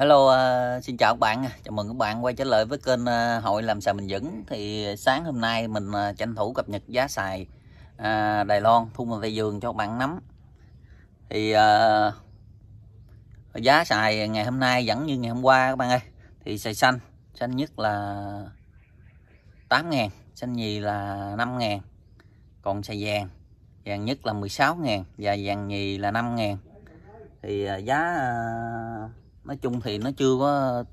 Hello, uh, xin chào các bạn, chào mừng các bạn quay trở lại với kênh uh, Hội làm sài Bình Dẫn. Thì sáng hôm nay mình uh, tranh thủ cập nhật giá xài uh, Đài Loan thu mình Tây giường cho các bạn nắm. Thì uh, giá xài ngày hôm nay vẫn như ngày hôm qua các bạn ơi. Thì xài xanh, xanh nhất là 8 ngàn, xanh nhì là 5 ngàn, còn xài vàng, vàng nhất là 16 ngàn và vàng nhì là 5 ngàn. Thì uh, giá uh, nói chung thì nó chưa có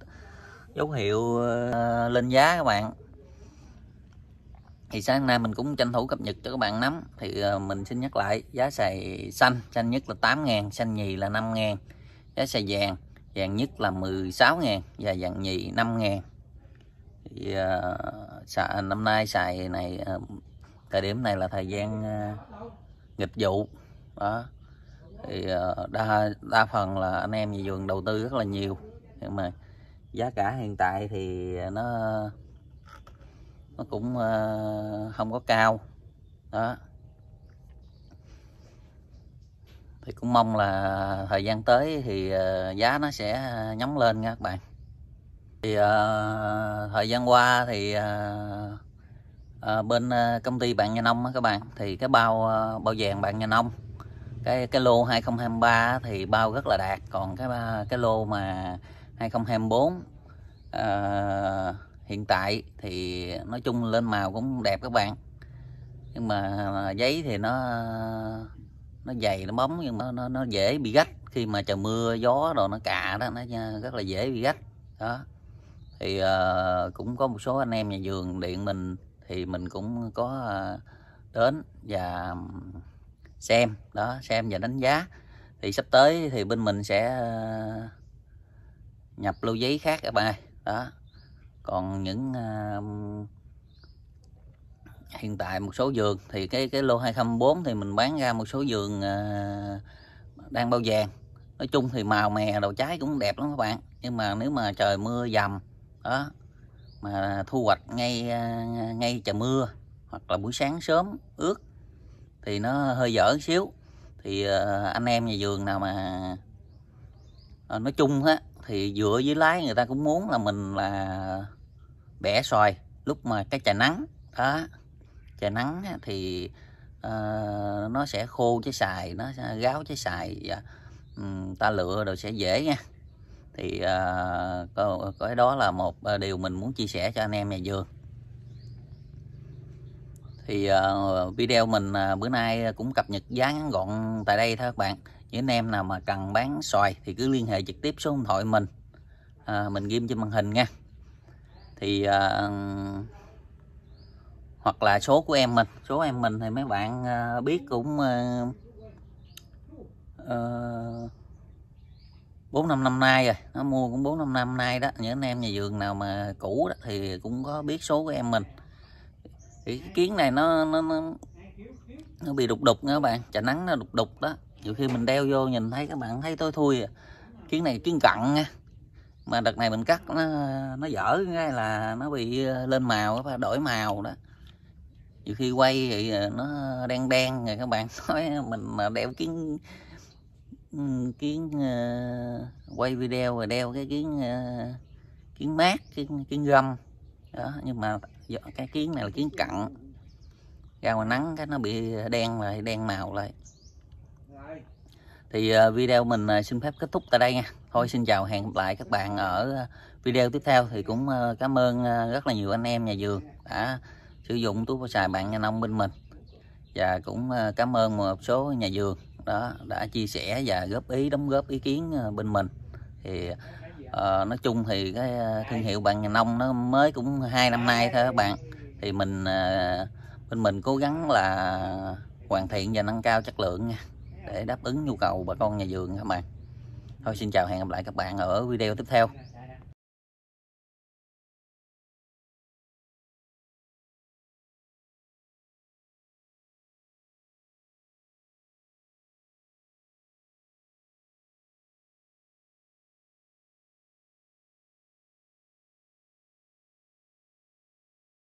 dấu hiệu ờ, lên giá các bạn thì sáng nay mình cũng tranh thủ cập nhật cho các bạn nắm thì ờ, mình xin nhắc lại giá xài xanh xanh nhất là 8 ngàn xanh nhì là 5 ngàn giá xài vàng vàng nhất là 16 ngàn và vàng nhì 5 ngàn thì ờ, năm nay xài này thời điểm này là thời gian nghịch vụ đó thì ờ, đa đa phần là anh em nhà vườn đầu tư rất là nhiều nhưng mà giá cả hiện tại thì nó nó cũng ờ, không có cao đó thì cũng mong là thời gian tới thì ờ, giá nó sẽ nhóng lên nha các bạn thì thời gian qua thì bên công ty bạn nhà nông các bạn thì cái bao bao vàng bạn nhà nông cái cái lô 2023 thì bao rất là đạt còn cái à, cái lô mà 2024 à, hiện tại thì nói chung lên màu cũng đẹp các bạn nhưng mà à, giấy thì nó nó dày nó bóng nhưng mà nó, nó dễ bị gách khi mà trời mưa gió rồi nó cạ đó nó à, rất là dễ bị gách đó thì uh, cũng có một số anh em nhà vườn điện mình thì mình cũng có uh, đến và xem đó xem và đánh giá thì sắp tới thì bên mình sẽ ờ, nhập lưu giấy khác các bạn ơi đó còn những uh, hiện tại một số giường thì cái cái lô 204 thì mình bán ra một số giường uh, đang bao vàng nói chung thì màu mè đầu trái cũng đẹp lắm các bạn nhưng mà nếu mà trời mưa dầm đó mà thu hoạch ngay uh, ngay trời mưa hoặc là buổi sáng sớm ướt thì nó hơi dở xíu thì ờ, anh em nhà vườn nào mà ờ, nói chung á thì dựa với lái người ta cũng muốn là mình là bẻ xoài lúc mà cái trời nắng đó trời nắng thì uh, nó sẽ khô trái xài nó sẽ gáo trái xài và dạ. um, ta lựa rồi sẽ dễ nha thì uh, có, có cái đó là một điều mình muốn chia sẻ cho anh em nhà vườn thì uh, video mình uh, bữa nay cũng cập nhật giá ngắn gọn tại đây thôi các bạn những anh em nào mà cần bán xoài thì cứ liên hệ trực tiếp số điện thoại mình uh, mình ghim trên màn hình nha thì uh, hoặc là số của em mình số em mình thì mấy bạn uh, biết cũng bốn năm năm nay rồi nó mua cũng bốn năm năm nay đó những anh em nhà vườn nào mà cũ đó thì cũng có biết số của em mình thì cái kiến này nó nó nó, nó bị đục đục nha các bạn chả nắng nó đục đục đó nhiều khi mình đeo vô nhìn thấy các bạn thấy tôi thui à. kiến này kiến cặn nha mà đợt này mình cắt nó nó dở ngay là nó bị ờ, lên màu các đổi màu đó nhiều khi quay thì ờ, nó đen đen rồi các bạn nói mình mà đeo kiến ừ, kiến uh, quay video rồi đeo cái kiến uh, kiến mát kiến, kiến gâm đó nhưng mà cái kiến này là kiến cặn ra ngoài nắng cái nó bị đen lại đen màu lại thì ờ, video mình ờ, xin phép kết thúc tại đây nha thôi xin chào hẹn gặp lại các bạn ở ờ, video tiếp theo thì cũng cảm ơn rất là nhiều anh em nhà vườn đã sử dụng túi bao xài bạn nhà nông bên mình và cũng cảm ơn một số nhà vườn đó đã chia sẻ và góp ý đóng góp ý kiến bên mình thì à, nói chung thì cái ờ, thương hiệu bạn nông nó mới cũng hai năm nay thôi các bạn thì mình à, bên mình cố gắng là hoàn thiện và nâng cao chất lượng nha để đáp ứng nhu cầu bà con nhà vườn các bạn thôi xin chào hẹn gặp lại các bạn ở video tiếp theo